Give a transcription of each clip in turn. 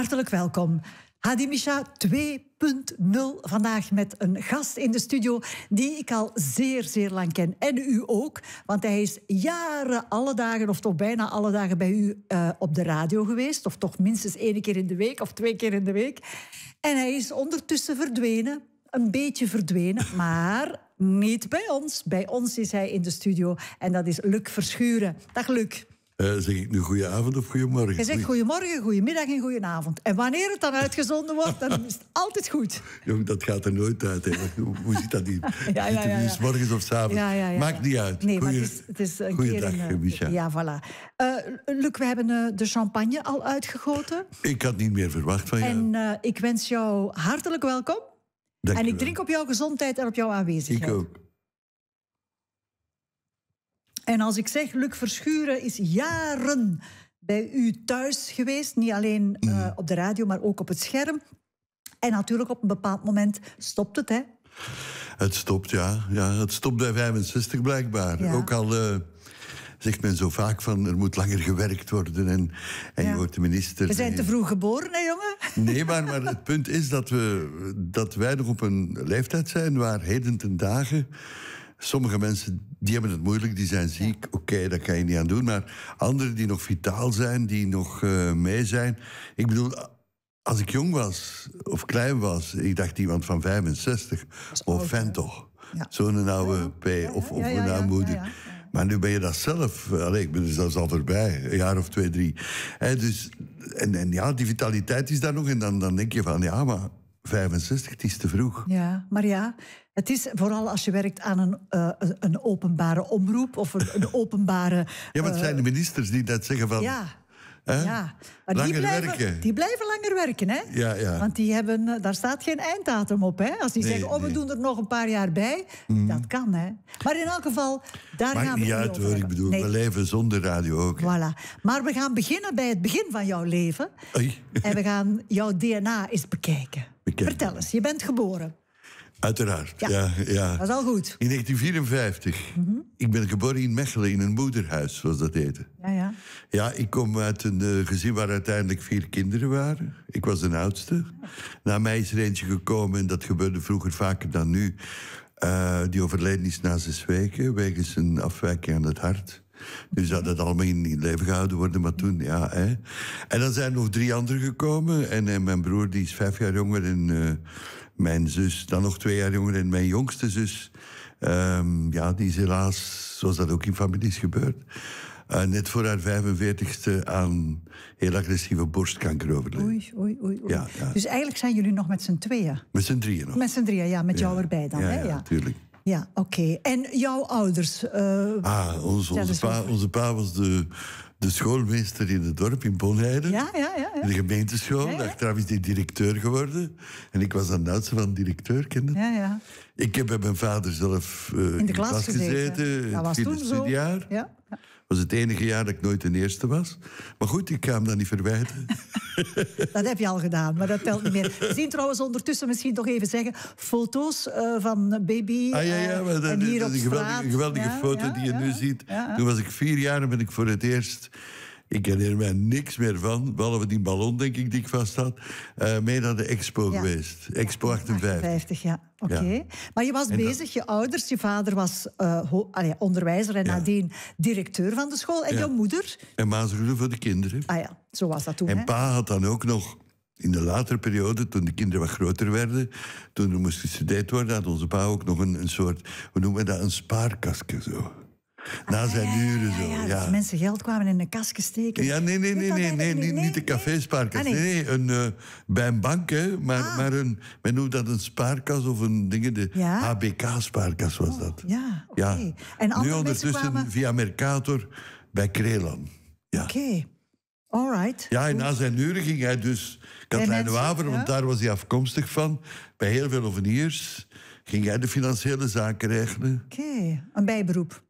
Hartelijk welkom. Hadimisha 2.0 vandaag met een gast in de studio die ik al zeer, zeer lang ken. En u ook, want hij is jaren, alle dagen of toch bijna alle dagen bij u eh, op de radio geweest. Of toch minstens één keer in de week of twee keer in de week. En hij is ondertussen verdwenen, een beetje verdwenen, maar niet bij ons. Bij ons is hij in de studio en dat is Luc Verschuren. Dag Luc. Eh, zeg ik nu goedenavond of goedemorgen? Je zegt goedemorgen, goedemiddag en goedenavond. En wanneer het dan uitgezonden wordt, dan is het altijd goed. Jong, dat gaat er nooit uit. Hè. Hoe ziet dat niet? ja, ja, ja, morgens of s'avonds? Maakt niet uit. Nee, het is, het is goeiedag, keer eh, Ja, voilà. Uh, Luc, we hebben de champagne al uitgegoten. Ik had niet meer verwacht van jou. En ik wens jou hartelijk welkom. Dank en ik drink op jouw gezondheid en op jouw aanwezigheid. Ik ook. En als ik zeg, Luc Verschuren is jaren bij u thuis geweest. Niet alleen eh, mm. op de radio, maar ook op het scherm. En natuurlijk op een bepaald moment stopt het, hè? Het stopt, ja. ja het stopt bij 65 blijkbaar. Ook al... Uh zegt men zo vaak van er moet langer gewerkt worden. En, en je wordt de minister. We zijn te vroeg geboren, hè, jongen? Nee, maar, maar het punt is dat, we, dat wij nog op een leeftijd zijn waar heden ten dagen Sommige mensen die hebben het moeilijk, die zijn ziek. Oké, okay, daar kan je niet aan doen. Maar anderen die nog vitaal zijn, die nog eh, mee zijn. Ik bedoel, als ik jong was of klein was, ik dacht iemand van 65, of vent toch. Zo'n oude P of, of een moeder. Maar nu ben je dat zelf. Eh, allee, ik ben dus zelfs al voorbij, een jaar of twee, drie. dus, en, en ja, die vitaliteit is daar nog. En dan, dan denk je van, ja, maar 65, het is te vroeg. Ja, maar ja, het is vooral als je werkt aan een, eh, een openbare omroep of een, openbare... ja, maar het zijn de eh, ministers die dat zeggen van... Ja, ja. Maar die blijven, werken. Die blijven langer werken, hè? Ja, ja. Want die hebben, eh, daar staat geen einddatum op, hè? Als die zeggen, oh, we doen er nog een paar jaar bij, mhm. dat kan, hè? Maar in elk geval, daar gaan we niet uit, hoor. Ik bedoel, we leven zonder radio ook. Voilà. Maar we gaan beginnen bij het begin van jouw leven. En we gaan jouw DNA eens bekijken. Vertel eens, je bent geboren. Uiteraard, ja. ja, Dat is al goed. In 1954. Mhm. Ik ben geboren in Mechelen, in een moederhuis, zoals dat heette. Ja, ja. Ja, ik kom uit een eh, gezin waar uiteindelijk vier kinderen waren. Ik was de oudste. Na mij is er eentje gekomen, en dat gebeurde vroeger vaker dan nu... Eh, die overleden is na zes weken wegens een afwijking aan het hart dus zou dat allemaal in, leven gehouden worden, maar toen, ja. Hè. En dan zijn er nog drie anderen gekomen. En, mijn broer, die is vijf jaar jonger. En eh, mijn zus, dan nog twee jaar jonger. En mijn jongste zus, ehm, ja, die is helaas, zoals dat ook in families gebeurt... Eh, net voor haar 45ste aan heel agressieve borstkanker overleden. Oei, oei, oei. Ja, Dus eigenlijk zijn jullie nog met z'n tweeën? Met z'n drieën nog. Met z'n drieën, ja, met jou erbij dan. Ja, ja, natuurlijk. Ja, oké. En jouw ouders? Eh, ah, onze, pa, onze pa was de, de schoolmeester in het dorp, in Bonheide. Ja, ja, ja, ja. In de gemeenteschool. Ja, ja. is hij directeur geworden. En ik was dan het oudste van directeur, Ja, ja. Ik heb met mijn vader zelf uh, in de klas, in de klas gezeten. gezeten. Dat was Ja. ja was het enige jaar dat ik nooit de eerste was. Maar goed, ik ga hem dat niet verwijten. dat heb je al gedaan, maar dat telt niet meer. We zien trouwens ondertussen misschien toch even zeggen... foto's eh, van baby ah, eh, dat, en hier dat, op is een geweldige, foto die je nu ziet. Toen was ik vier jaar en ben ik voor het eerst... Ik herinner mij niks meer van, behalve die ballon, denk ik, die ik vast had. Eh, mee naar de expo geweest. Expo 58. 58, ja. Oké. Maar je was bezig, je ouders, je vader was eh, onderwijzer en nadien directeur van de school. En jouw moeder? En maasgroene voor de kinderen. Ah ja, zo was dat toen. En pa had dan ook nog in de latere periode, toen de kinderen wat groter werden, toen er moest gestudeerd worden, had onze pa ook nog een, een soort, hoe noemen we dat, een spaarkastje zo na ah, zijn uren zo. Ja, ja. mensen geld kwamen in een kas steken. Ja, nee, nee, ah, nee, nee, nee, nee, niet de caféspaarkas. Nee, nee, een, eh, bij een bank, hè. Maar, ah. maar een, men noemt dat een spaarkas of een ding, de ja? HBK-spaarkas was dat. Oh, ja, oké. Okay. En Nu ondertussen via Mercator bij Krelan. Ja. Oké. Alright. Ja, en na zijn uren ging hij dus... Katlijne Waver, want daar was hij afkomstig van. Bij heel veel oveniers ging hij de financiële zaken regelen. Oké, een bijberoep.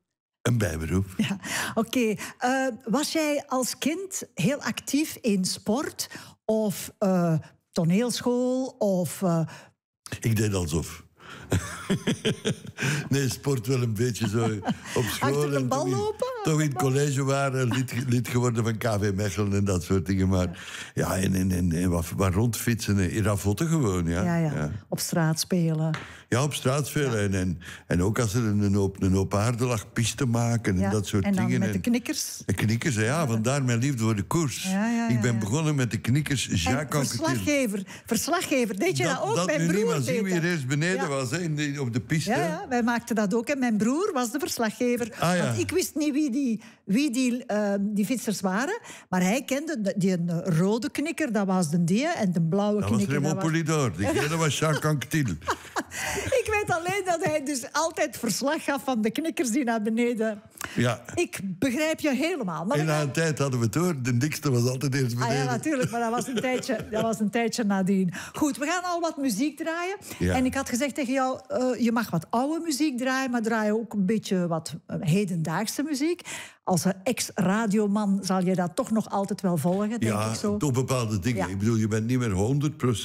Een bijberoep. Ja, oké. Eh, was jij als kind heel actief in sport of eh, toneelschool of... Eh? Ik deed alsof. nee, sport wel een beetje zo eh, op school. de bal en toch in, lopen? Toch in het college waren, lid, lid, geworden van KV Mechelen en dat soort dingen. Maar ja, en, en, en, en wat, wat rondfietsen, eh, in ravotten gewoon. Ja. Ja, op straat spelen. Ja, op straat spelen. En, en, en ook als er een hoop, een hoop aarde lag, piste maken en dat soort dingen. En dan met de knikkers. knikkers, ja, vandaar mijn liefde voor de koers. Ik ben begonnen met de knikkers. Jacques verslaggever, verslaggever, deed je dat, ook bij broer? Dat nu niet, maar zien wie er eerst beneden was, hè? in op de piste. Ja, wij maakten dat ook. En mijn broer was de verslaggever. Ah, ja. Want ik wist niet wie die, wie die, ehm, die fietsers waren. Maar hij kende die rode knikker, dat was de die. En de blauwe dat knikker... Was dat was Polidor. Die kende was Jacques Anquetil. ik weet alleen dat hij dus altijd verslag gaf van de knikkers die naar beneden... Ja. Ik begrijp je helemaal. Maar en na een tijd hadden we het door. De dikste was altijd eerst ah beneden. ja, natuurlijk. Maar dat was, een tijdje, dat was een tijdje nadien. Goed, we gaan al wat muziek draaien. Ja. En ik had gezegd tegen jou eh, je mag wat oude muziek draaien, maar draai ook een beetje wat eh, hedendaagse muziek. Als ex-radioman zal je dat toch nog altijd wel volgen, denk ja, ik zo. toch bepaalde dingen. Ik bedoel, je bent niet meer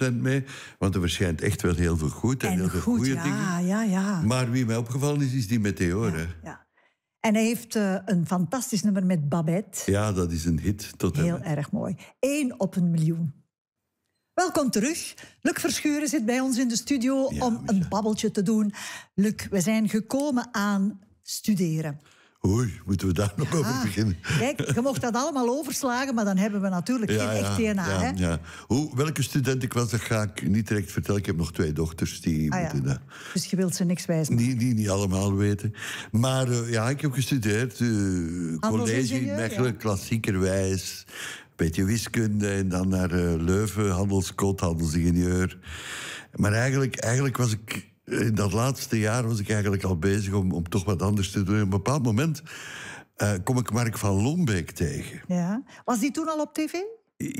100% mee, want er verschijnt echt wel heel veel goed en, heel veel goede dingen. Ja, ja. Maar wie mij opgevallen is, is die meteoren. Ja, en hij heeft eh, een fantastisch nummer met Babette. Ja, dat is een hit tot Heel erg mooi. Eén op een miljoen. Welkom terug. Luc Verschuren zit bij ons in de studio om een babbeltje te doen. Luc, we zijn gekomen aan studeren. Oei, moeten we daar nog over beginnen? Kijk, je mocht dat allemaal overslagen, maar dan hebben we natuurlijk geen echt DNA. hè? ja. Hoe, welke student ik was, dat ga ik niet direct vertellen. Ik heb nog twee dochters die ah, moeten Dus je wilt ze niks wijzen? Die, die niet allemaal weten. Maar eh, ja, ik heb gestudeerd. Eh, college in Mechelen, klassiekerwijs beetje wiskunde en dan naar eh, Leuven, handelskot, handelsingenieur. Maar eigenlijk, eigenlijk was ik in dat laatste jaar was ik eigenlijk al bezig om, om toch wat anders te doen. Op een bepaald moment eh, kom ik Mark van Lombeek tegen. Ja. Was die toen al op tv?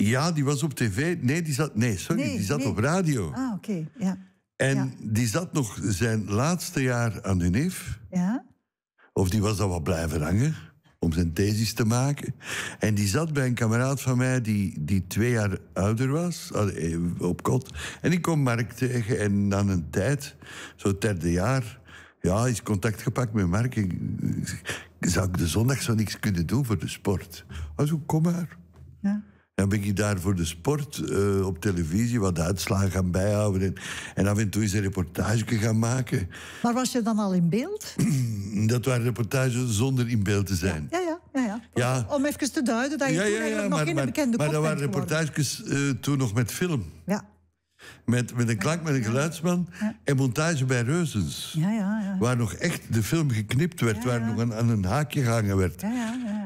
Ja, die was op tv. Nee, die zat, nee sorry, die zat op radio. Ah, oké. Ja. En die zat nog zijn laatste jaar aan de NIF. Ja. Of die was dan wat blijven hangen om zijn thesis te maken. En die zat bij een kameraad van mij die, die twee jaar ouder was, eh, op kot. En ik kom Mark tegen en na een tijd, zo het derde jaar, ja, is contact gepakt met Mark. Ik, zou ik de zondag zo niks kunnen doen voor de sport? Hij zo, kom maar. Dan ben ik daar voor de sport eh, op televisie wat uitslagen gaan bijhouden. En, af en toe eens een reportage gaan maken. Maar was je dan al in beeld? dat waren reportages zonder in beeld te zijn. Ja, ja, ja. ja, Om even te duiden dat je ja, toen eigenlijk nog maar, geen maar, bekende Maar dat waren reportages eh, toen nog met film. Ja. Met, met een klank, met een geluidsman. En montage bij Reuzens. Ja, ja, waar nog echt de film geknipt werd. Waar nog aan, aan, een haakje gehangen werd.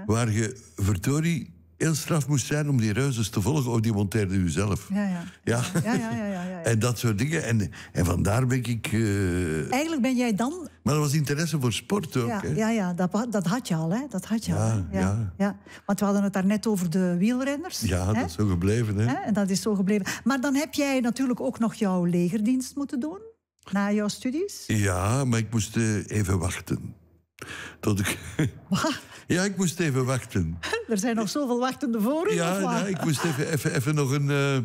Waar je, verdorie, heel straf moest zijn om die reuzes te volgen, of oh, die monteerde u zelf. Ja ja. Ja. ja, ja. ja. en dat soort dingen. En, en vandaar ben ik... Eh, Eigenlijk ben jij dan... Maar er was interesse voor sport ook. Ja, hè? ja, ja dat, dat had je al. Hè? Dat had je al. Ja, ja. Want we hadden het daarnet over de wielrenners. Ja, dat is zo gebleven. Hè? En dat is zo gebleven. Maar dan heb jij natuurlijk ook nog jouw legerdienst moeten doen. Na jouw studies? Ja, maar ik moest eh, even wachten. Tot ik... ja, ik moest even wachten. Er zijn nog zoveel wachtende voor Ja, ja ik moest even, even, even nog een, eh,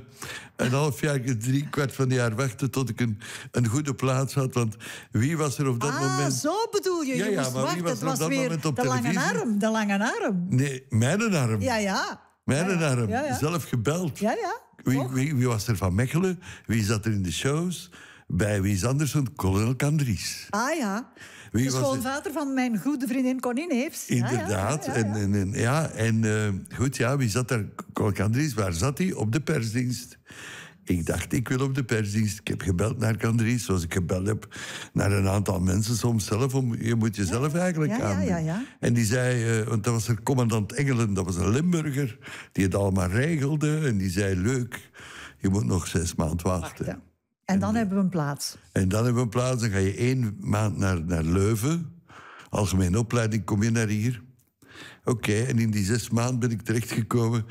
een half jaar, drie kwart van een jaar wachten... tot ik een, een goede plaats had. Want wie was er op dat ah, moment... zo bedoel je. Ja, je ja, maar wachten. wie was er op dat moment op de lange arm, de lange arm. Nee, mijn arm. Ja, ja. Mijn arm. Zelf gebeld. Ja, ja. Wie, wie, wie was er van Mechelen? Wie zat er in de shows? bij wie is Anders: Colonel Candries. Ah ja. Wie de vader van mijn goede vriendin Conin Heeps. Inderdaad. Ja, en, en, ja, en eh, goed, ja, wie zat daar? Kandries waar zat hij? Op de persdienst. Ik dacht, ik wil op de persdienst. Ik heb gebeld naar Candries, zoals ik gebeld heb naar een aantal mensen soms zelf. Om, je moet jezelf ja, eigenlijk ja, ja Ja, en die zei, eh, want dat was er commandant Engelen, dat was een Limburger, die het allemaal regelde. En die zei, leuk, je moet nog zes maanden wachten. En dan hebben we een plaats. En dan hebben we een plaats. Dan ga je één maand naar, naar Leuven. Algemene opleiding, kom je naar hier. Oké, en in die zes maanden ben ik terechtgekomen.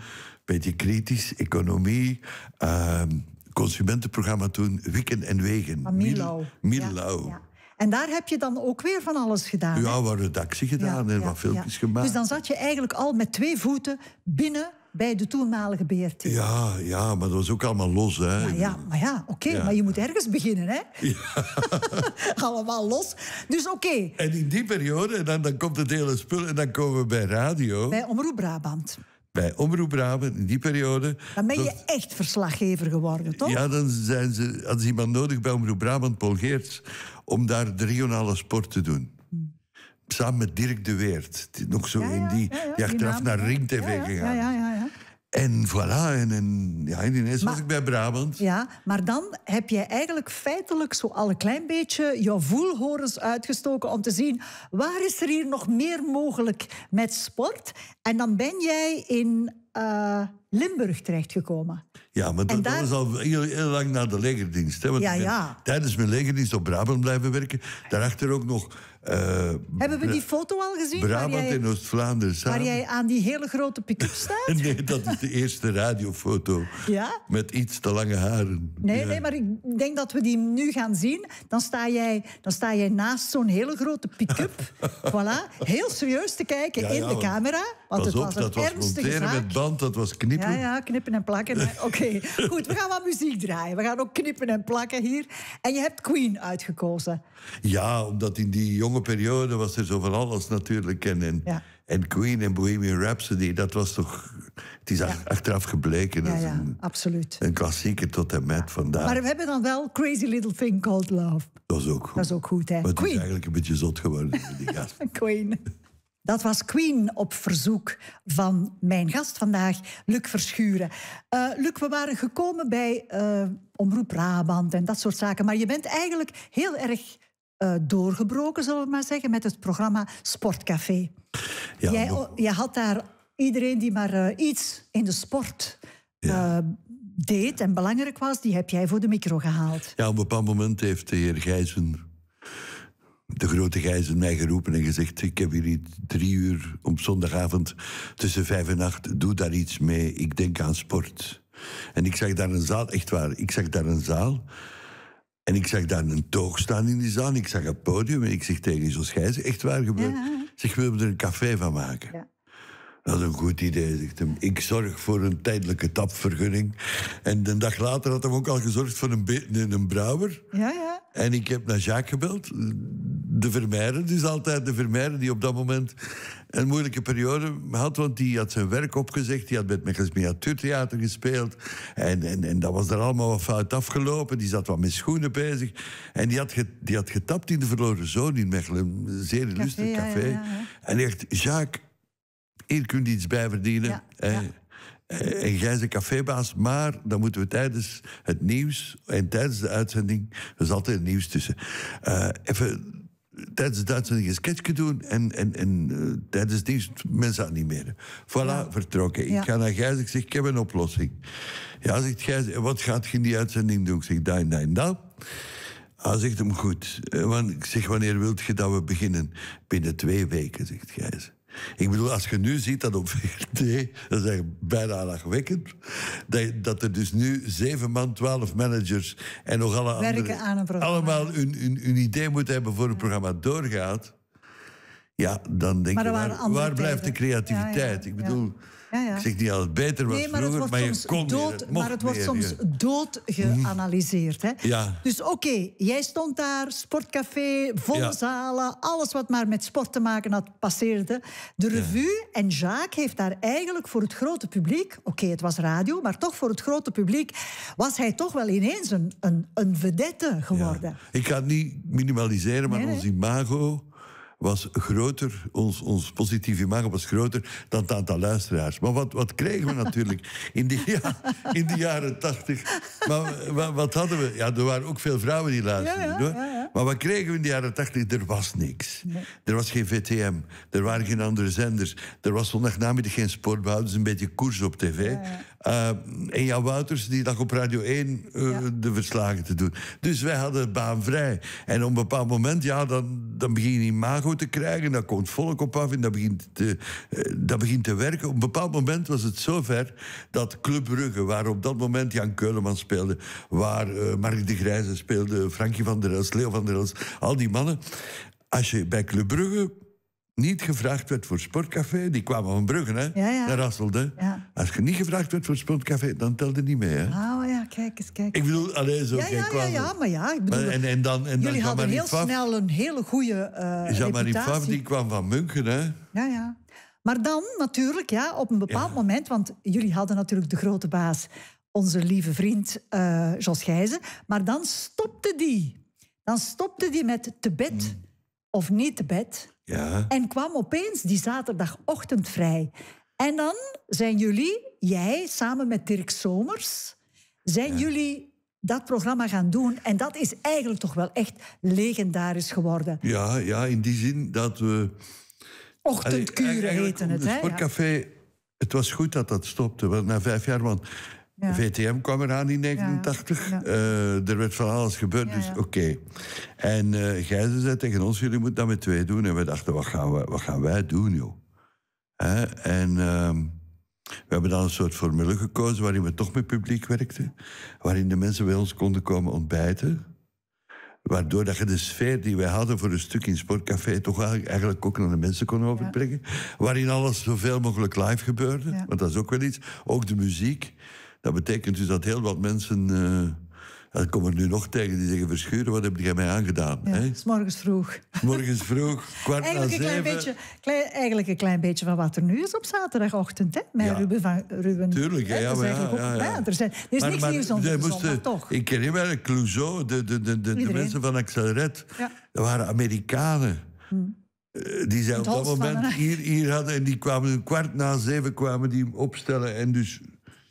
Beetje kritisch, economie, ehm, consumentenprogramma toen, Wikken en Wegen. Milo. Ah, Milo. Ja, En daar heb je dan ook weer van alles gedaan. Ja, wat redactie gedaan en wat filmpjes gemaakt. Dus dan zat je eigenlijk al met twee voeten binnen bij de toenmalige BRT. Ja, ja, maar dat was ook allemaal los. Hè. ja, maar ja, oké, maar je moet ergens beginnen. Hè? Ja. allemaal los. Dus oké. En in die periode, en dan, dan komt het hele spul en dan komen we bij radio. Bij Omroep Brabant bij Omroep Brabant in die periode. Dan ben je echt verslaggever geworden, toch? Ja, dan zijn ze, als iemand nodig bij Omroep Brabant, polgeert om daar de regionale sport te doen. Hmm. Samen met Dirk de Weert. Nog zo in die, ja, die achteraf naar Ring TV gegaan. En voilà, en, en ja, ineens maar, was ik bij Brabant. Ja, maar dan heb je eigenlijk feitelijk zo al een klein beetje jouw voelhorens uitgestoken om te zien waar is er hier nog meer mogelijk met sport. En dan ben jij in eh, Limburg terechtgekomen. Ja, maar dat, daar... was al heel, lang na de legerdienst. Hè, want ja, ja. tijdens mijn legerdienst op Brabant blijven werken. Daarachter ook nog eh, Hebben we die foto al gezien? Brabant en Oost-Vlaanderen samen. Waar jij aan die hele grote pick-up staat? nee, dat is de eerste radiofoto. Ja? Met iets te lange haren. Nee, nee, maar ik denk dat we die nu gaan zien. Dan sta jij, dan sta jij naast zo'n hele grote pick-up. voilà. Heel serieus te kijken in de camera. Want het was een dat was monteren met band, dat was knippen. Ja, ja, knippen en plakken. Oké, goed. We gaan wat muziek draaien. We gaan ook knippen en plakken hier. En je hebt Queen uitgekozen. Ja, omdat in die jonge periode was er zoveel van alles natuurlijk. En, en, Queen en Bohemian Rhapsody, dat was toch... Het is achteraf gebleken. Ja, een, absoluut. Een klassieke tot en met vandaag. Maar we hebben dan wel Crazy Little Thing Called Love. Dat is ook goed. Dat is ook goed, hè. het is eigenlijk een beetje zot geworden, die gast. Queen. Dat was Queen op verzoek van mijn gast vandaag, Luc Verschuren. Eh, Luc, we waren gekomen bij eh, Omroep Brabant en dat soort zaken. Maar je bent eigenlijk heel erg eh, doorgebroken, zullen we maar zeggen, met het programma Sportcafé. Ja, jij, had daar iedereen die maar eh, iets in de sport eh, deed en belangrijk was, die heb jij voor de micro gehaald. Ja, op een bepaald moment heeft de heer Gijzen, de grote Gijzen, mij geroepen en gezegd: Ik heb jullie drie uur op zondagavond tussen vijf en acht, doe daar iets mee, ik denk aan sport. En ik zag daar een zaal, echt waar, ik zag daar een zaal en ik zag daar een toog staan in die zaal. Ik zag het podium en ik zeg tegen zo'n Gijs, echt waar gebeurd? Ja. Zeg, wil er een café van maken? Ja. Dat is een goed idee, zegt hem. Ik zorg voor een tijdelijke tapvergunning. En een dag later had hij ook al gezorgd voor een, een, een brouwer. Ja, ja. En ik heb naar Jacques gebeld. De Vermeijden, dus altijd de Vermeijden die op dat moment een moeilijke periode had. Want die had zijn werk opgezegd. Die had met mijn miniatuurtheater gespeeld. En, en, en dat was er allemaal wat fout afgelopen. Die zat wat met schoenen bezig. En die had, ge, die had getapt in de Verloren Zoon in Mechelen. Een zeer lustig café. en echt, Jacques, hier kunt iets bij verdienen en jij is cafébaas, maar dan moeten we tijdens het nieuws en tijdens de uitzending, er is altijd nieuws tussen, eh, even tijdens de uitzending een sketchje doen en, en, en eh, tijdens het nieuws mensen animeren. Voilà, vertrokken. Ik ga naar Gijs, ik zeg, ik heb een oplossing. Ja, zegt Gijs, wat gaat je in die uitzending doen? Ik zeg, daar, daar.' dan. Hij zegt hem goed. Eh, want ik zeg, wanneer wilt je dat we beginnen? Binnen twee weken, zegt Gijs. Ik bedoel, als je nu ziet dat op VRT, dat is echt bijna lachwekkend, dat, dat er dus nu zeven man, twaalf managers en nog alle Werken allemaal hun, hun, hun, idee moeten hebben voor het programma doorgaat, ja, dan denk maar je, waar, waar blijft de creativiteit? ik bedoel... Ik zeg niet dat beter was nee, maar vroeger, maar je kon dood, het Maar het wordt soms dood geanalyseerd. Hè? Dus oké, jij stond daar, sportcafé, volle zalen, alles wat maar met sport te maken had, passeerde. De revue en Jacques heeft daar eigenlijk voor het grote publiek... Oké, het was radio, maar toch voor het grote publiek... was hij toch wel ineens een, een, een vedette geworden. Ik ga het niet minimaliseren, maar ons imago was groter, ons, ons positieve imago was groter dan het aantal luisteraars. Maar wat, wat kregen we natuurlijk in de in jaren tachtig? Maar wat, wat, hadden we? Ja, er waren ook veel vrouwen die luisterden. maar wat kregen we in de jaren tachtig? Er was niks. Er was geen VTM, er waren geen andere zenders. Er was namiddag geen sportbouw, dus een beetje koers op tv. Eh, en Jan Wouters die lag op Radio 1 eh, de verslagen te doen. Dus wij hadden baan vrij. En op een bepaald moment, ja, dan, dan begin je imago te krijgen. Dan komt volk op af en dat begint, te, eh, dat begint te werken. Op een bepaald moment was het zover dat Club Brugge... waar op dat moment Jan Keuleman speelde... waar Mark de Grijze speelde, Frankie van der Els, Leo van der Els... al die mannen... Als je bij Club Brugge niet gevraagd werd voor sportcafé, die kwamen van Brugge, hè, ja, ja. Ja. Als je niet gevraagd werd voor sportcafé, dan telde niet mee. Hè. Oh ja, kijk eens, kijk. Ik bedoel, alleen zo. Ja, ja, ja, ja, maar ja, ik bedoel. en, en dan, en jullie hadden heel snel een hele goede uh, Jean-Marie die kwam van München, hè. Ja, ja. Maar dan natuurlijk, ja, op een bepaald moment, want jullie hadden natuurlijk de grote baas, onze lieve vriend eh, Jos Gijzen, maar dan stopte die. Dan stopte die met te bed, mm. of niet te bed, ja. En kwam opeens die zaterdagochtend vrij. En dan zijn jullie, jij samen met Dirk Somers, zijn jullie dat programma gaan doen. En dat is eigenlijk toch wel echt legendarisch geworden. Ja, ja in die zin dat we... Ochtendkuren heten het. Het sportcafé, het was goed dat dat stopte, na vijf jaar. Want VTM kwam eraan in 1989. Eh, er werd van alles gebeurd, dus oké. En uh, eh, Gijzen zei tegen ons, jullie moeten dat met twee doen. En we dachten, wat gaan, we, wat gaan wij doen, joh? Hè? en ehm, we hebben dan een soort formule gekozen... waarin we toch met publiek werkten. Waarin de mensen bij ons konden komen ontbijten. Waardoor dat je de sfeer die wij hadden voor een stuk in Sportcafé... toch eigenlijk ook naar de mensen kon overbrengen. Waarin alles zoveel mogelijk live gebeurde. Want dat is ook wel iets. Ook de muziek. Dat betekent dus dat heel wat mensen. Uh, eh, dat komen nu nog tegen, die zeggen: Verschuren, wat heb jij mij aangedaan? Ja, hè? morgens vroeg. Morgens vroeg, kwart eigenlijk na een Klein beetje, klein, eigenlijk een klein beetje van wat er nu is op zaterdagochtend, hè? Met Ruben van Ruben. Tuurlijk, ja, ja, ja, ja, Er, is maar, niks nieuws onder de zon, toch. Ik ken heel erg Clouseau, de, de, de, de, de mensen van Acceleret. Dat waren Amerikanen. Hm. Eh, die zij op dat moment hier, hier hadden. En die kwamen kwart na zeven kwamen die opstellen. En dus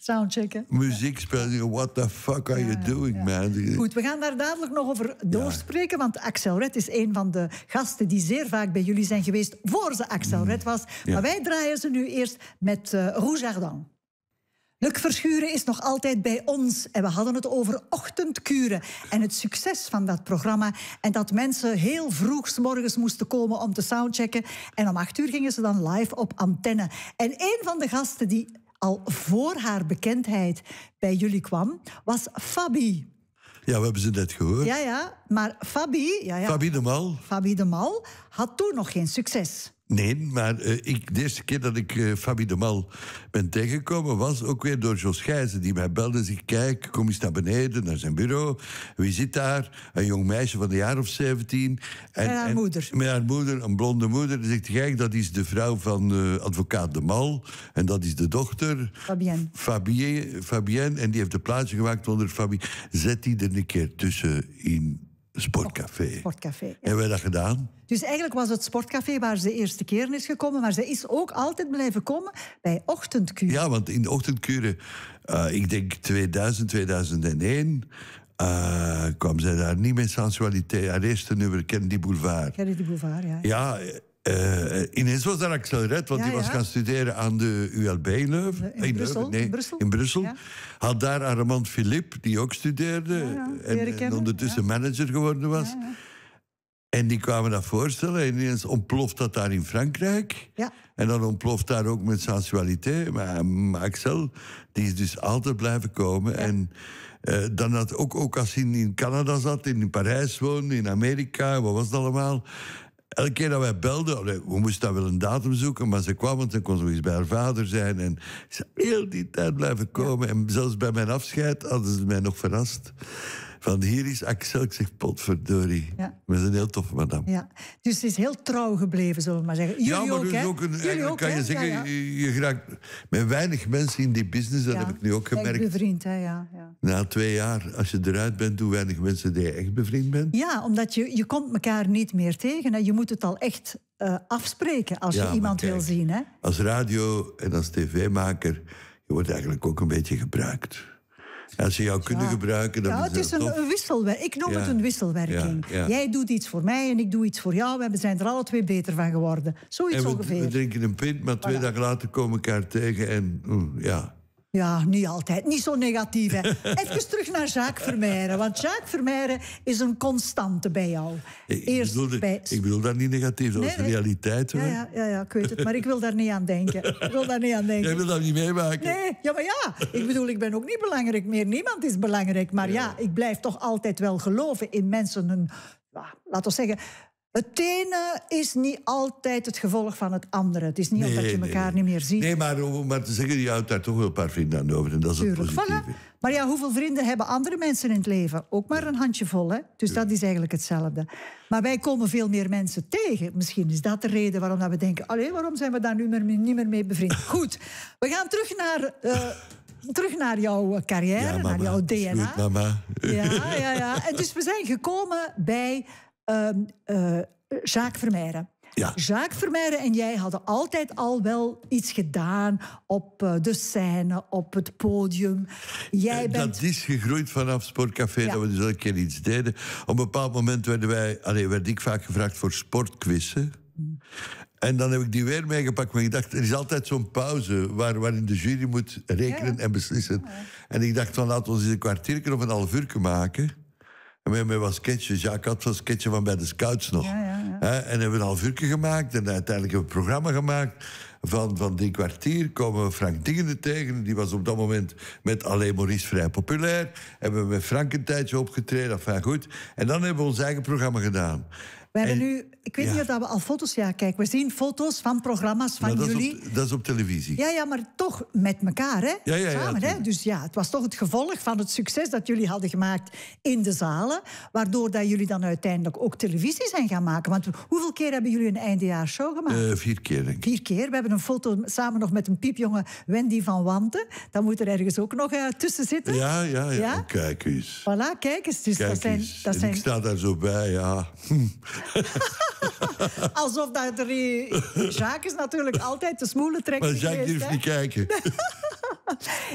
soundchecken. Muziek spelen, what the fuck are you doing, man? Goed, we gaan daar dadelijk nog over doorspreken. Want Axel Red is een van de gasten die zeer vaak bij jullie zijn geweest voor ze Axel mm. Red was. Maar wij draaien ze nu eerst met uh, eh, Rouge Jardin. Verschuren is nog altijd bij ons en we hadden het over ochtendkuren en het succes van dat programma. En dat mensen heel vroeg morgens moesten komen om te soundchecken. En om acht uur gingen ze dan live op antenne. En een van de gasten die al voor haar bekendheid bij jullie kwam, was Fabi. Ja, we hebben ze net gehoord. Ja, ja, maar Fabi... Ja, ja, Fabi de Mal. Fabi de Mal had toen nog geen succes. Nee, maar eh, ik, de eerste keer dat ik uh, de Mal ben tegengekomen... was ook weer door Jos Gijzen, die mij belde en zei... kijk, kom eens naar beneden, naar zijn bureau. Wie zit daar? Een jong meisje van een jaar of 17. met haar moeder. Met haar moeder, een blonde moeder. Die zegt, kijk, dat is de vrouw van eh, advocaat de Mal. En dat is de dochter. Fabienne. Fabien, Fabienne. En die heeft de plaats gemaakt onder fabie, Zet die er een keer tussen in Sportcafé. Oh, sportcafé. Hebben wij dat gedaan? Dus eigenlijk was het sportcafé waar ze de eerste keer is gekomen, maar ze is ook altijd blijven komen bij ochtendkuren. Ja, want in de ochtendkuren, eh, ik denk 2000, 2001, eh, kwam zij daar niet met sensualiteit. Haar eerste nummer, Kennedy Boulevard. Kennedy die Boulevard, ja. Ja, uh, eh, eh, ineens was daar Axel Red, want die was gaan studeren aan de ULB Leuven. Eh, in, Brussel. Nee, in Brussel. Had daar Armand Philippe, die ook studeerde en, ondertussen manager geworden was. En die kwamen dat voorstellen en ineens ontploft dat daar in Frankrijk. En dan ontploft daar ook met sensualiteit. Maar, maar Axel, die is dus altijd blijven komen. En dan had ook, ook als hij in Canada zat, in Parijs woonde, in Amerika, wat was dat allemaal elke keer dat wij belden, we moesten daar wel een datum zoeken, maar ze kwam, want ze kon zoiets bij haar vader zijn. En ze heel die tijd blijven komen. En zelfs bij mijn afscheid hadden ze mij nog verrast. Van hier is Axel, ik zeg potverdorie. Ja. We zijn heel toffe madame. Ja. Dus ze is heel trouw gebleven, zullen we maar zeggen. Jullie ja, maar ook, dus ook een, Jullie eh, ook, kan je zeggen, Je, graakt met weinig mensen in die business, dat heb ik nu ook gemerkt. Echt bevriend, hè? Ja, Na twee jaar, als je eruit bent, hoe weinig mensen die je echt bevriend bent. Ja, omdat je, je komt elkaar niet meer tegen. Hè. Je moet het al echt eh, afspreken als je iemand wil zien. Hè? Als radio en als tv-maker, je wordt eigenlijk ook een beetje gebruikt. Als ze jou kunnen gebruiken, dan ja, het is een, een wisselwerking. Ik noem het een wisselwerking. Jij doet iets voor mij en ik doe iets voor jou. we zijn er alle twee beter van geworden. Zoiets en we, ongeveer. We drinken een pint, maar twee dagen later komen we elkaar tegen en mm, ja. Ja, niet altijd. Niet zo negatief. Hè. Even terug naar Jacques Vermeijeren. Want Jacques Vermeijeren is een constante bij jou. Ik, Eerst bedoel, ik bedoel dat niet negatief, dat is de realiteit. Ja, ja, ja, ja, ik weet het, maar ik wil daar niet aan denken. Ik wil daar niet aan denken. Jij wil dat niet meemaken? Nee, ja, maar ja. Ik bedoel, ik ben ook niet belangrijk meer. Niemand is belangrijk. Maar ja, ik blijf toch altijd wel geloven in mensen Laten we zeggen, het ene is niet altijd het gevolg van het andere. Het is niet omdat je elkaar niet meer ziet. Nee, maar maar te zeggen, je houdt daar toch wel een paar vrienden aan over. En dat is Tuurlijk, het Maar ja, hoeveel vrienden hebben andere mensen in het leven? Ook maar een handjevol, hè? Dus dat is eigenlijk hetzelfde. Maar wij komen veel meer mensen tegen. Misschien is dat de reden waarom we denken... alleen waarom zijn we daar nu meer, niet meer mee bevriend? Goed, we gaan terug naar... Eh, terug naar jouw eh, carrière, naar jouw DNA. Goed, mama. Ja, ja, ja. En dus we zijn gekomen bij Ehm, eh, zaak vermijden. Ja. Jacques vermijden en jij hadden altijd al wel iets gedaan op eh, de scène, op het podium. Jij eh, bent... Dat is gegroeid vanaf Sportcafé, dat we dus elke keer iets deden. Op een bepaald moment werden wij, allee, werd ik vaak gevraagd voor sportquizzen. Mm. En dan heb ik die weer meegepakt. Maar ik dacht, er is altijd zo'n pauze waar, waarin de jury moet rekenen en beslissen. En ik dacht, van laten we eens een kwartier of een half uur maken. En we hebben wat sketches. ik had wat sketches van bij de Scouts nog. Ja, ja, ja. En hebben een half uurtje gemaakt. En uiteindelijk hebben we een programma gemaakt. Van, van die kwartier komen we Frank Dingen tegen. Die was op dat moment met alleen Maurice vrij populair. Hebben we met Frank een tijdje opgetreden. Enfin, goed. En dan hebben we ons eigen programma gedaan. We hebben nu, ik weet niet of dat we al foto's ja kijk, We zien foto's van programma's van dat jullie. Is dat is op televisie. Ja, ja, maar toch met elkaar, hè? Ja, ja, Samen, hè? Dus ja, het was toch het gevolg van het succes dat jullie hadden gemaakt in de zalen, waardoor dat jullie dan uiteindelijk ook televisie zijn gaan maken. Want hoeveel keer hebben jullie een eindejaarshow gemaakt? Eh, vier keer, denk ik. Vier keer. We hebben een foto samen nog met een piepjonge Wendy van Wanten. Dat moet er ergens ook nog eh, tussen zitten. Ja, ja, ja, Kijk eens. Voilà, kijk eens. Dus dat zijn, dat zijn... Ik sta daar zo bij, ja. Hm. Alsof dat er... Jacques is natuurlijk altijd de smoele trekker Maar Jacques durft niet kijken.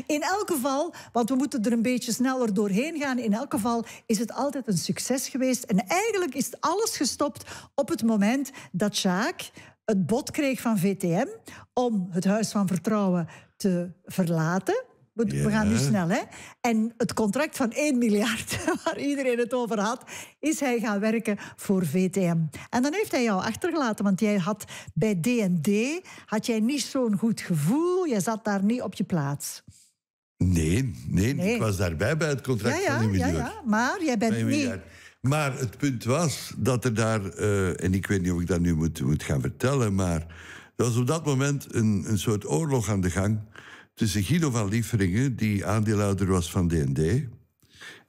in elk geval, want we moeten er een beetje sneller doorheen gaan. In elk geval is het altijd een succes geweest. En eigenlijk is alles gestopt op het moment dat Jacques het bod kreeg van VTM om het Huis van Vertrouwen te verlaten. We, gaan nu snel, hè? En het contract van 1 miljard, waar iedereen het over had, is hij gaan werken voor VTM. En dan heeft hij jou achtergelaten, want jij had bij DND had jij niet zo'n goed gevoel. Je zat daar niet op je plaats. Nee, nee, ik was daarbij bij het contract van 1 miljard. Ja, ja, maar jij bent niet... Maar het punt was dat er daar, eh, en ik weet niet of ik dat nu moet, moet gaan vertellen, maar er was op dat moment een, een soort oorlog aan de gang tussen Guido van Liefringen, die aandeelhouder was van DND,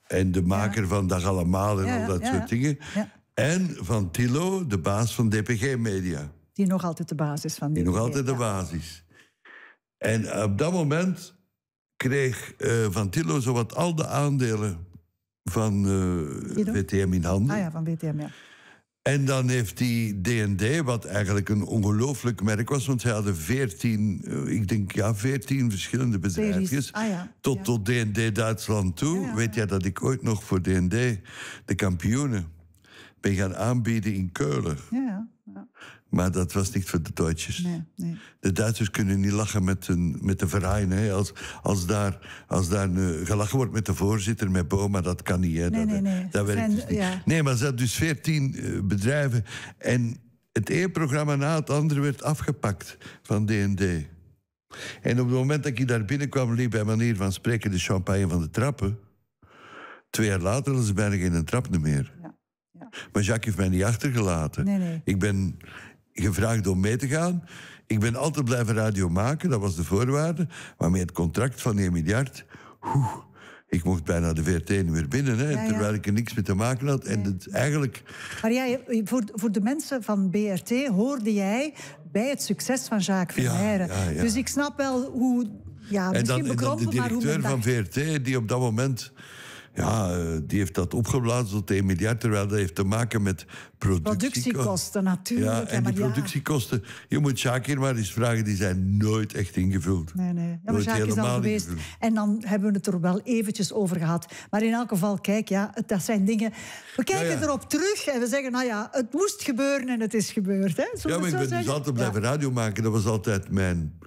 en de maker van Dag Allemaal en al dat soort dingen, en van Tilo, de baas van DPG Media. Die nog altijd de basis van DPG. Die nog altijd de basis En op dat moment kreeg uh, Van Tillo zowat al de aandelen van uh, eh, WTM in handen. Ah ja, van WTM, ja. En dan heeft die D&D, wat eigenlijk een ongelooflijk merk was... want zij hadden veertien, eh, ik denk ja, veertien verschillende bedrijfjes... Ah, tot tot D&D Duitsland toe. Weet jij dat ik ooit nog voor D&D de kampioenen ben gaan aanbieden in Keulen? Ja, ja. Maar dat was niet voor de Duitsers. Nee, De Duitsers kunnen niet lachen met, hun, met de vereinen. Als, als daar, als daar eh, gelachen wordt met de voorzitter, met Boma, dat kan niet. Hè? Nee, dat, dat werkt dus niet. Nee, maar ze hadden dus veertien eh, bedrijven. En het ene programma na het andere werd afgepakt van D&D. En op het moment dat ik daar binnenkwam, liep bij manier van spreken de champagne van de trappen. Twee jaar later was ze bijna geen trap meer. Ja, Maar Jacques heeft mij niet achtergelaten. Ik ben gevraagd om mee te gaan. Ik ben altijd blijven radio maken, dat was de voorwaarde. Maar met het contract van 1 miljard, ik mocht bijna de VRT niet meer binnen, hè, terwijl ik er niks mee te maken had. En het eigenlijk... Maar jij, voor, voor de mensen van BRT hoorde jij bij het succes van Jacques Verheijren. Ja, dus ik snap wel hoe... Ja, en misschien dan, en dan de directeur van VRT, die op dat moment ja, eh, die heeft dat opgeblazen tot 1 miljard. Terwijl dat heeft te maken met productiekosten. Productiekosten, natuurlijk. Ja, en die productiekosten. Je moet Shakir maar eens vragen, die zijn nooit echt ingevuld. Nee, nee. Ja, maar Shakir is al geweest. Ingevuld. En dan hebben we het er wel eventjes over gehad. Maar in elk geval, kijk, ja, dat zijn dingen. We kijken erop terug en we zeggen, nou ja, het moest gebeuren en het is gebeurd. Hè? ja, maar ik ben dus altijd blijven radio maken. Dat was altijd mijn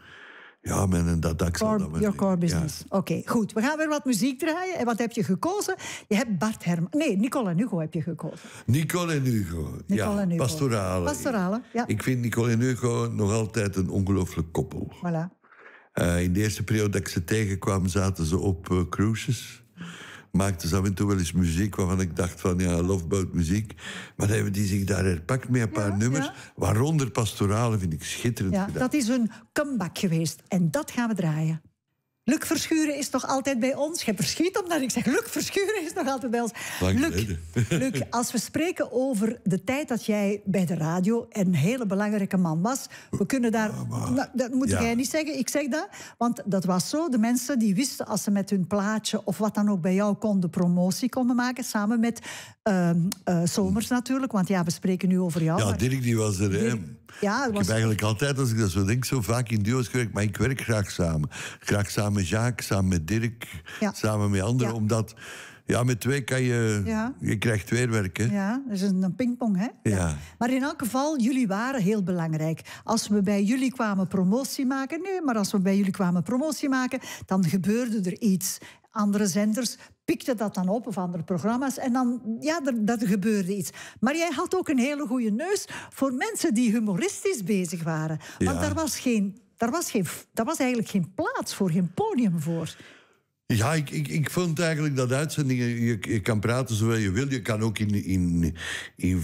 ja, men, dat, dat zal dat Your core business. Oké, goed. We gaan weer wat muziek draaien. En wat heb je gekozen? Je hebt Bart Herman. Nee, Nicole en Hugo heb je gekozen. Nicole en Hugo. ja, en Hugo. Pastorale. Pastorale, ja. Ik vind Nicole en Hugo nog altijd een ongelooflijk koppel. Voilà. Eh, in de eerste periode dat ik ze tegenkwam, zaten ze op eh, cruises maakten ze af en toe wel eens muziek waarvan ik dacht van ja, lofboot muziek. Maar dan hebben die zich daar herpakt met een paar nummers. Ja. Waaronder Pastorale vind ik schitterend. Ja, dat is hun comeback geweest. En dat gaan we draaien. Luc Verschuren is nog altijd bij ons. Je verschiet omdat ik zeg, Luc Verschuren is nog altijd bij ons. Lang Luc, Luc, als we spreken over de tijd dat jij bij de radio een hele belangrijke man was... We kunnen daar... Nou, dat moet ja. jij niet zeggen, ik zeg dat. Want dat was zo, de mensen die wisten als ze met hun plaatje... of wat dan ook bij jou konden promotie komen maken... samen met uh, Somers natuurlijk, want ja, we spreken nu over jou. Ja, Dirk die was er, Ja, Ik heb eigenlijk altijd, als ik dat zo denk, zo vaak in duo's gewerkt... maar ik werk graag samen. Graag samen samen met Jacques, samen met Dirk, samen met anderen. Omdat, ja, met twee kan je... Je krijgt weer Ja, dat is een pingpong, hè. Ja. Maar in elk geval, jullie waren heel belangrijk. Als we bij jullie kwamen promotie maken... Nee, maar als we bij jullie kwamen promotie maken, dan gebeurde er iets. Andere zenders pikten dat dan op of andere programma's. En dan, ja, er, gebeurde iets. Maar jij had ook een hele goede neus voor mensen die humoristisch bezig waren. Want ja. daar was geen daar was, geen, was eigenlijk geen plaats voor, geen podium voor. Ja, ik, ik, ik vond eigenlijk dat uitzendingen... Je, je, kan praten zowel je wil. Je kan ook in, in, in,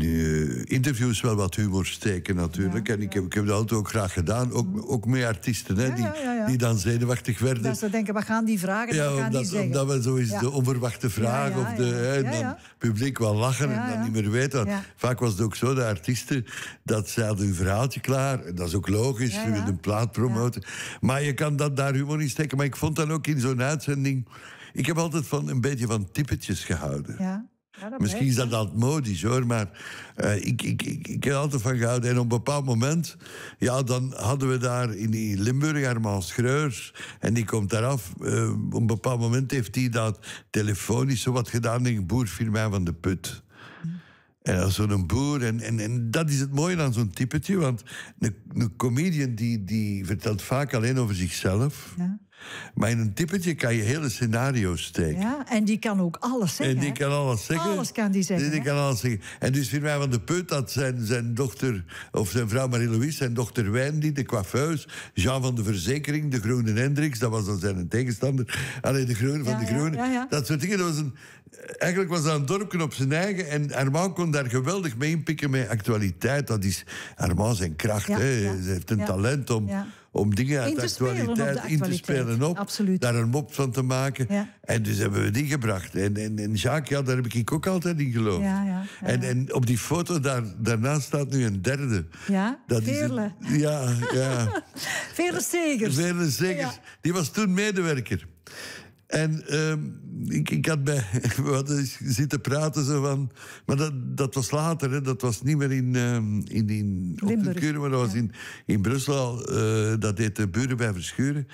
eh, interviews wel wat humor steken natuurlijk. en ik heb, ik heb dat ook graag gedaan. Ook, mhm. ook met artiesten hè, die, die dan zenuwachtig werden. Dat ze denken, we gaan die vragen? Ja, gaan omdat, die omdat we zoiets de onverwachte vraag... of de, hè, dan het publiek wel lachen en dan niet meer weten. Vaak was het ook zo, de artiesten... dat ze hadden hun verhaaltje klaar. En dat is ook logisch, ze willen een plaat promoten. Maar je kan dat daar humor in steken. Maar ik vond dan ook in zo'n uitzending. Ik heb altijd van een beetje van typetjes gehouden. Ja. Ja, Misschien is dat altijd modisch hoor, maar eh, ik, ik, ik, ik heb er altijd van gehouden. En op een bepaald moment, ja, dan hadden we daar in Limburg Armand Schreurs. En die komt daaraf. Eh, op een bepaald moment heeft hij dat telefonisch zo wat gedaan. in een boer van de put. En als zo'n boer. En, en, en dat is het mooie aan zo'n typetje. Want een, een comedian die, die vertelt vaak alleen over zichzelf. Ja. Maar in een tippetje kan je hele scenario's steken. Ja, en die kan ook alles zeggen. En die kan alles zeggen. Alles kan die zeggen. kan alles zeggen. En dus vindt mij van de Put dat zijn, zijn dochter, of zijn vrouw Marie-Louise, zijn dochter Wendy, de coiffeus, Jean van de Verzekering, de Groene Hendricks, dat was dan zijn tegenstander. Alleen de Groene van de Groene. dat soort dingen. Dat was een, eigenlijk was dat een dorpje op zijn eigen. En Armand kon daar geweldig mee inpikken met actualiteit. Dat is Armand zijn kracht. hè. Hij heeft een talent om om dingen uit de actualiteit in te spelen op. Daar een mop van te maken. En dus hebben we die gebracht. En, en, en Jacques, ja, daar heb ik ook altijd in geloofd. Ja, ja, en, en op die foto daar, daarnaast staat nu een derde. Ja, dat Veerle. Is ja, ja. Veerle Segers. Veerle Die was toen medewerker. En ehm, ik, ik had bij... We hadden zitten praten zo van... Maar dat, dat was later, hè. Dat was niet meer in... Um, in, in maar dat was in, in Brussel al. Eh, dat deed de buren bij Verschuren.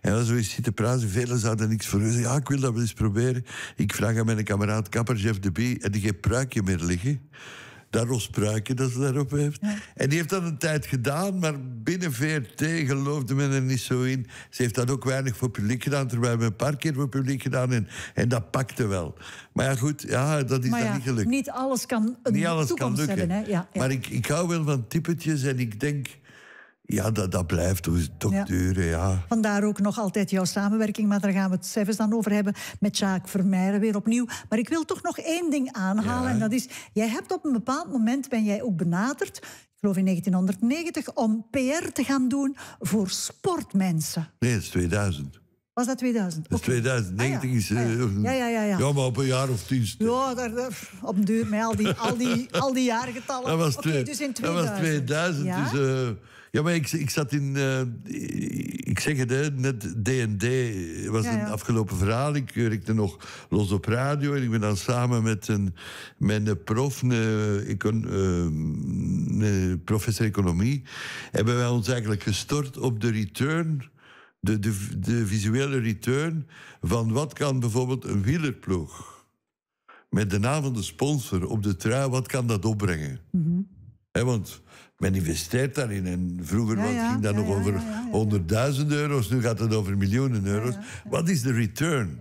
En we hadden zitten praten. Velen zouden niks voor u Ja, ik wil dat wel eens proberen. Ik vraag aan mijn kameraad kapper Jeff de B. En die geeft pruikje meer liggen. Dat Spruikje dat ze daarop heeft. En die heeft dat een tijd gedaan, maar binnen VRT geloofde men er niet zo in. Ze heeft dat ook weinig voor publiek gedaan, terwijl we een paar keer voor publiek gedaan en, en dat pakte wel. Maar ja, goed, ja, dat is dan niet gelukt. Niet alles kan een niet alles kan lukken. Hebben, hè? Ja, maar ik, ik hou wel van typetjes en ik denk ja, dat, dat blijft dus toch ja. ja. Vandaar ook nog altijd jouw samenwerking, maar daar gaan we het zelfs dan over hebben met Jaak Vermeijren weer opnieuw. Maar ik wil toch nog één ding aanhalen en dat is, jij hebt op een bepaald moment, ben jij ook benaderd, ik geloof in 1990, om PR te gaan doen voor sportmensen. Nee, dat is 2000. Was dat 2000? Dat is 2019 ah, is... Ah, ja. Ja, ja, ja, ja. maar op een jaar of tien. Ja, daar, op een duur met al die, al die, al die jaargetallen. Dat was, okay, 2000. Dus dat was 2000. Ja, dus, eh, ja maar ik, ik zat in... Eh, ik zeg het, hè, net D&D was een afgelopen verhaal. Ik werkte nog los op radio. En ik ben dan samen met een, mijn prof, een, eh, een professor economie... hebben wij ons eigenlijk gestort op de return de, de, de visuele return van wat kan bijvoorbeeld een wielerploeg met de naam van de sponsor op de trui, wat kan dat opbrengen? Mm want men investeert daarin. En vroeger ja, ja, ging dat nog over honderdduizend euro's, nu gaat het over miljoenen euro's. Wat is de return?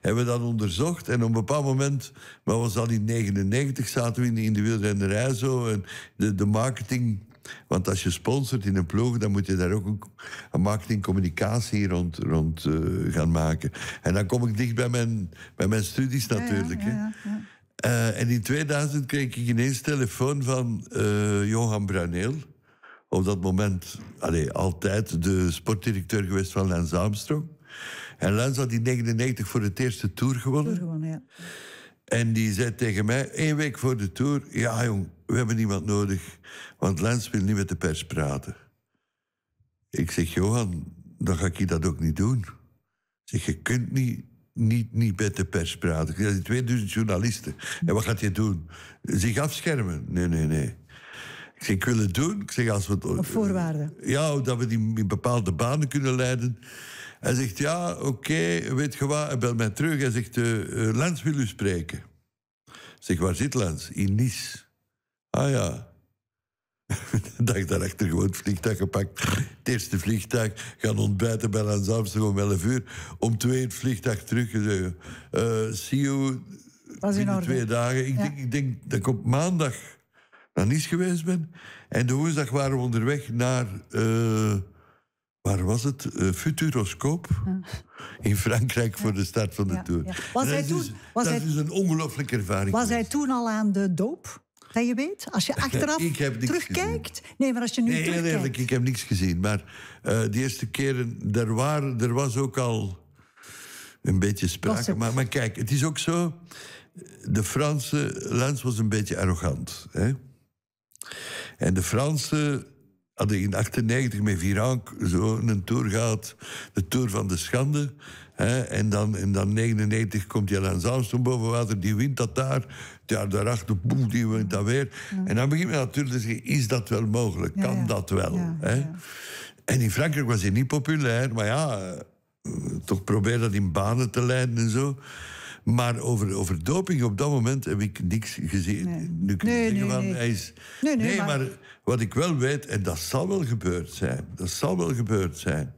Hebben we dat onderzocht en op een bepaald moment, maar was al in 99, zaten we in de, in de wielrennerij zo. En de, de marketing want als je sponsort in een ploeg, dan moet je daar ook een marketingcommunicatie rond, rond eh, gaan maken. En dan kom ik dicht bij mijn, bij mijn studies natuurlijk. Eh, en in 2000 kreeg ik ineens telefoon van eh, Johan Bruneel. Op dat moment altijd de sportdirecteur geweest van Lens Armstrong. En Lens had in 1999 voor het eerste Tour gewonnen. Tour gewonnen ja. En die zei tegen mij, één week voor de Tour... Ja, jong, we hebben niemand nodig, want Lens wil niet met de pers praten. Ik zeg, Johan, dan ga ik je dat ook niet doen. zeg, je kunt niet, niet, niet met de pers praten. Er zijn 2000 journalisten. En wat gaat je doen? Zich afschermen? Nee, nee, nee. Ik zeg, ik wil het doen. Ik zeg, als we Op voorwaarden. Ja, dat we die in bepaalde banen kunnen leiden. Hij zegt, ja, oké, weet je wat? Hij belt mij terug. Hij zegt, uh, Lens wil u spreken. Ik zeg, waar zit Lens? In Nice. Ah ja. dat dag daarachter gewoon het vliegtuig gepakt. Het eerste vliegtuig gaan ontbijten bij aan zaterdag om 11 uur. Om twee het vliegtuig terug. Uh, see you Was binnen twee dagen. Ik, denk, ik denk dat ik op maandag naar Nice geweest ben. En de woensdag waren we onderweg naar... Eh, waar was het? Uh, Futuroscoop. In Frankrijk voor de start van de tour. hij toen, dus- dat is een ongelooflijke ervaring. Was hij toen al aan de doop? dat je weet? Als je achteraf terugkijkt? Nee, maar als je nu nee, terugkijkt... eerlijk, ik heb niks gezien. Maar uh, de eerste keren, er, waren, er was ook al een beetje sprake. Maar, maar kijk, het is ook zo... De Franse Lens was een beetje arrogant. Hè? En de Fransen had ik in 98 met Virank zo een tour gehad. De tour van de schande. Hè, en, dan, in dan 99 komt Jan Zalmstroom boven water. Die wint dat daar. Ja, daarachter, boem, die wint dat weer. En dan begin men natuurlijk te zeggen, is dat wel mogelijk? kan dat wel? Hè? En in Frankrijk was hij niet populair. Maar ja, eh, toch probeer dat in banen te leiden en zo. Maar over, over doping op dat moment heb ik niks gezien. Nee. Nu kun je nee, nee, van, hij is... Nee, nee. maar wat ik wel weet, en dat zal wel gebeurd zijn. Dat zal wel gebeurd zijn.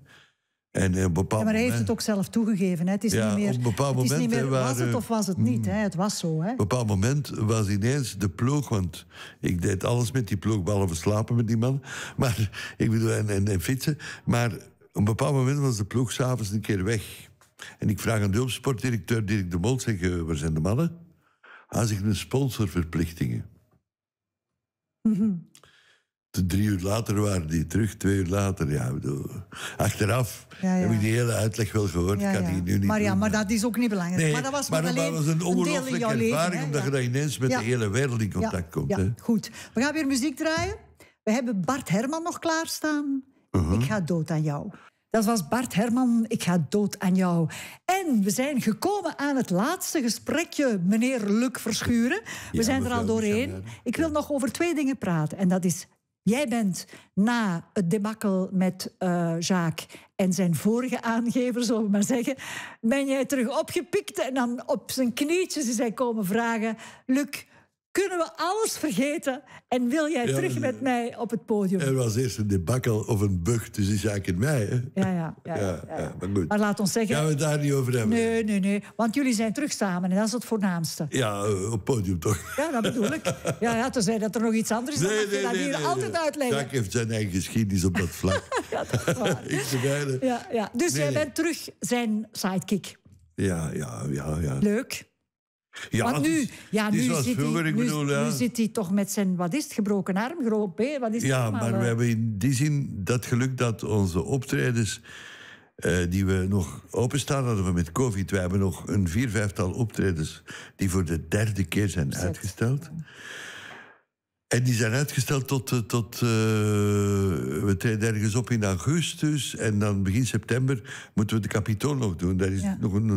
En eh, een bepaald ja, maar hij heeft het ook zelf toegegeven. Hè? Het is niet meer, op een bepaald moment, niet meer, eh, was het of was het niet. Hmm. Hè? Het was zo. Hè? Op een bepaald moment was ineens de ploeg... want ik deed alles met die ploeg, behalve slapen met die man. Maar, ik bedoel, en, en, en fietsen. Maar op een bepaald moment was de ploeg s'avonds een keer weg. En ik vraag aan de hulpsportdirecteur Dirk de Mol... zeg, eh, waar zijn de mannen? Hij zegt, een sponsorverplichtingen. Drie uur later waren die terug, twee uur later. Ja, bedoel, achteraf heb ik die hele uitleg wel gehoord. Ja, kan die nu niet maar ja, maar dat is ook niet belangrijk. Nee, maar dat was, maar alleen een ongelooflijke ervaring, leven, omdat je dan ineens met de hele wereld in contact komt. Hè? Goed, we gaan weer muziek draaien. We hebben Bart Herman nog klaarstaan. Uh-huh. Ik ga dood aan jou. Dat was Bart Herman, ik ga dood aan jou. En we zijn gekomen aan het laatste gesprekje, meneer Luc Verschuren. We zijn er al doorheen. Ik wil nog over twee dingen praten. En dat is Jij bent na het debakkel met uh, Jacques en zijn vorige aangever, zullen we maar zeggen, ben jij terug opgepikt en dan op zijn knietjes is hij komen vragen, Luc, kunnen we alles vergeten en wil jij terug met mij op het podium? Er was eerst een debakkel of een bug dus is en mij. Hè? Ja, ja, ja, Maar laat ons zeggen... Gaan we het daar niet over hebben? Nee, nee, nee. Want jullie zijn terug samen en dat is het voornaamste. Ja, eh, op het podium toch? Ja, dat bedoel ik. Ja, ja dat er nog iets anders is, nee, dan nee, dat nee, altijd uitleggen. Jacques heeft zijn eigen geschiedenis op dat vlak. ja, dat is waar. ik ja, ja. Dus jij bent terug zijn sidekick. Ja, ja, ja, ja. Leuk. Ja, Want dus nu, ja, nu, zit hij, nu, zit hij toch met zijn, wat is gebroken arm, groot been, wat is Ja, maar we eh? hebben in die zin dat geluk dat onze optredens... Eh, die we nog openstaan hadden we met COVID. We hebben nog een vier, vijftal optredens die voor de derde keer zijn uitgesteld. En die zijn uitgesteld tot, eh, tot we treden ergens op in augustus. En dan begin september moeten we de Capitool nog doen. Dat is, nog, een,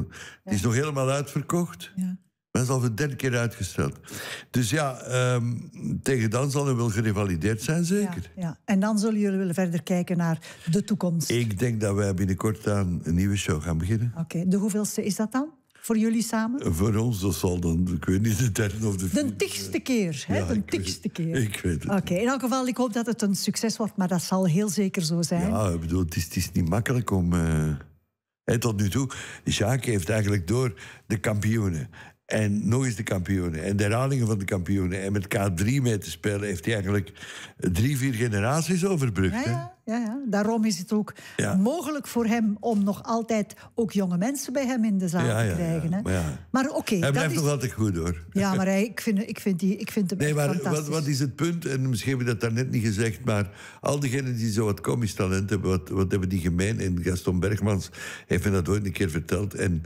het is nog helemaal uitverkocht. Ja dat is al voor de derde keer uitgesteld. Dus ja, ehm, tegen dan zal er wel gerevalideerd zijn, zeker. Ja, ja, En dan zullen jullie willen verder kijken naar de toekomst. Ik denk dat wij binnenkort aan een nieuwe show gaan beginnen. Oké, de hoeveelste is dat dan? Voor jullie samen? Eh, voor ons, dat zal dan, ik weet niet, de derde of de vierde. De tigste keer, hè? Ja, de tigste keer. Ik weet het. Oké, in elk geval, ik hoop dat het een succes wordt, maar dat zal heel zeker zo zijn. Ja, ik bedoel, het is, niet makkelijk om... En eh, tot nu toe, Jacques heeft eigenlijk door de kampioenen. En nooit de kampioenen. En de herhalingen van de kampioenen. En met K3 mee te spelen heeft hij eigenlijk drie, vier generaties overbrugd. Ja, ja, ja, ja. daarom is het ook mogelijk voor hem om nog altijd ook jonge mensen bij hem in de zaal te krijgen. Hè? Maar, oké. Okay, hij blijft is... nog altijd goed hoor. Ja, maar ik, vind, ik, vind die, ik vind hem. Nee, maar wat, wat, is het punt? En misschien heb je dat daarnet niet gezegd. Maar al diegenen die zo wat komisch talent hebben, wat, hebben die gemeen? En Gaston Bergmans heeft me dat ooit een keer verteld. En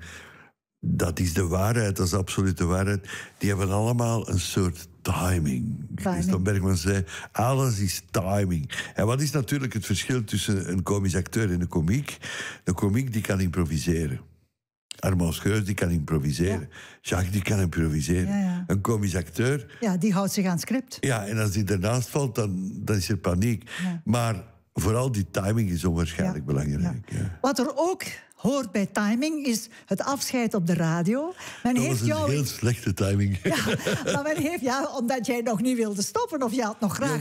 dat is de waarheid, dat is de absolute waarheid. Die hebben allemaal een soort timing. Christophe Bergman zei, alles is timing. En wat is natuurlijk het verschil tussen een komisch acteur en een komiek? Een komiek die kan improviseren. Armand Scheurs die kan improviseren. Ja. Jacques die kan improviseren. Een komisch acteur. Ja, die houdt zich aan script. Ja, en als die ernaast valt, dan, dan is er paniek. Maar vooral die timing is onwaarschijnlijk belangrijk. Wat er ook hoort bij timing is het afscheid op de radio. Men dat heeft was een heel slechte timing. Ja, maar men heeft, ja, omdat jij nog niet wilde stoppen of je had nog graag...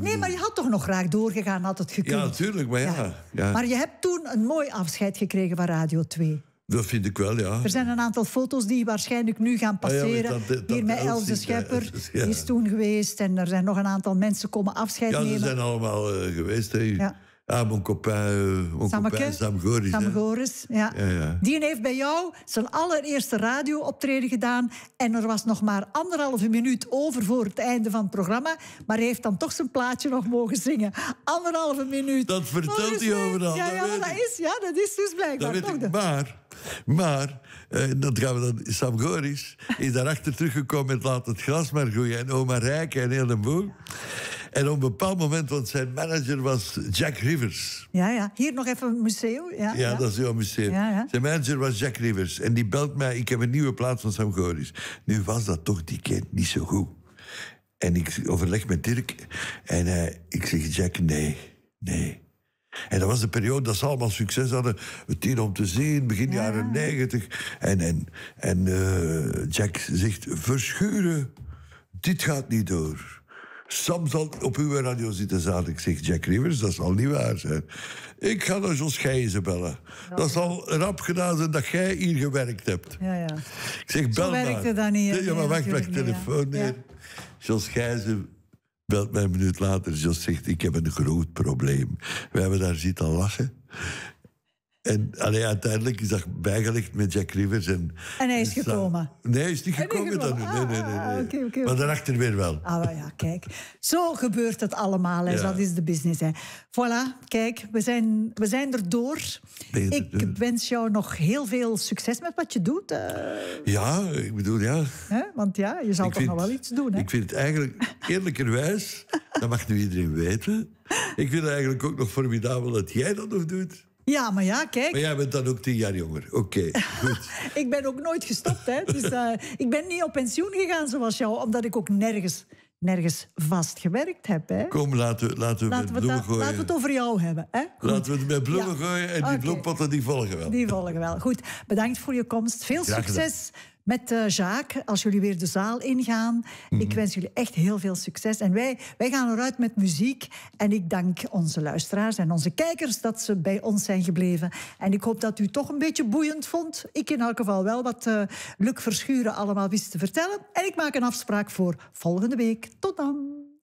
nee, maar je had toch nog graag doorgegaan, had het gekund. Ja, natuurlijk, maar ja. Maar je hebt toen een mooi afscheid gekregen van Radio 2. Dat vind ik wel, ja. Er zijn een aantal foto's die waarschijnlijk nu gaan ah passeren. Hier met Elze Schepper, ja. die is toen geweest. En er zijn nog een aantal mensen komen afscheid nemen. Ja, ze zijn allemaal eh, geweest. hè? Ja. Ah, mijn copain, mon copain euh, Sam Goris. Sam Goris ja. Die heeft bij jou zijn allereerste radiooptreden gedaan. En er was nog maar anderhalve minuut over voor het einde van het programma. Maar hij heeft dan toch zijn plaatje nog mogen zingen. Anderhalve minuut. Dat vertelt hij overal. Ja, dat, ja, dat is, ja, dat is dus blijkbaar. Dat maar maar eh, dat gaan we dan, Sam Goris is daarachter teruggekomen met laat het gras maar groeien. En oma Rijk en heel de boel. En op een bepaald moment, want zijn manager was Jack Rivers. Ja, ja. Hier nog even een museum. Ja, ja, dat is jouw museum. Ja, ja. Zijn manager was Jack Rivers. En die belt mij, ik heb een nieuwe plaats van Sam Goris. Nu was dat toch die kind niet zo goed. En ik overleg met Dirk. En eh, ik zeg, Jack, nee, nee. En dat was de periode dat ze allemaal succes hadden. Het hier om te zien, begin jaren negentig. En, en, en eh, Jack zegt, verschuren, dit gaat niet door. Sam zal op uw radio zitten Ik zeg Jack Rivers. Dat zal niet waar zijn. Ik ga naar Jos Gijzen bellen. dat zal rap gedaan zijn dat jij hier gewerkt hebt. Ja, ja. Ik zeg, bel Zo werkte dat niet. ja, maar wacht, wacht, telefoon Jos belt mij een minuut later. Jos zegt, ik heb een groot probleem. We hebben daar zitten lachen. En uiteindelijk is dat bijgelegd met Jack Rivers. En, en hij is gekomen? Nee, hij is niet gekomen dan nu. Nee, nee, nee. Ah, nee. okay, Maar daarachter weer wel. Ah, ja, kijk. Zo gebeurt het allemaal. Dat is de business. Hè. Voilà, kijk, we zijn, we zijn er door. ik wens jou nog heel veel succes met wat je doet. Eh. Ja, ik bedoel, ja. Want ja, je zal toch nog wel iets doen. Hè? Ik vind het eigenlijk, eerlijkerwijs, dat mag nu iedereen weten... Ik vind eigenlijk ook nog formidabel dat jij dat nog doet. Ja, maar ja, kijk. Maar jij bent dan ook tien jaar jonger. Oké, goed. ik ben ook nooit gestopt, hè. Dus eh, ik ben niet op pensioen gegaan zoals jou, omdat ik ook nergens, nergens vast gewerkt heb, hè. Kom, laten, laten we het met bloemen gooien. Laten we het over jou hebben, hè. Laten we het met bloemen gooien en die okay. bloempotten die volgen wel. Die volgen wel. Goed, bedankt voor je komst. Veel succes met uh, Jacques, als jullie weer de zaal ingaan. Ik mhm. wens jullie echt heel veel succes. En wij, wij gaan eruit met muziek. En ik dank onze luisteraars en onze kijkers dat ze bij ons zijn gebleven. En ik hoop dat u toch een beetje boeiend vond. Ik in elk geval wel wat uh, Verschuren allemaal wist te vertellen. En ik maak een afspraak voor volgende week. Tot dan!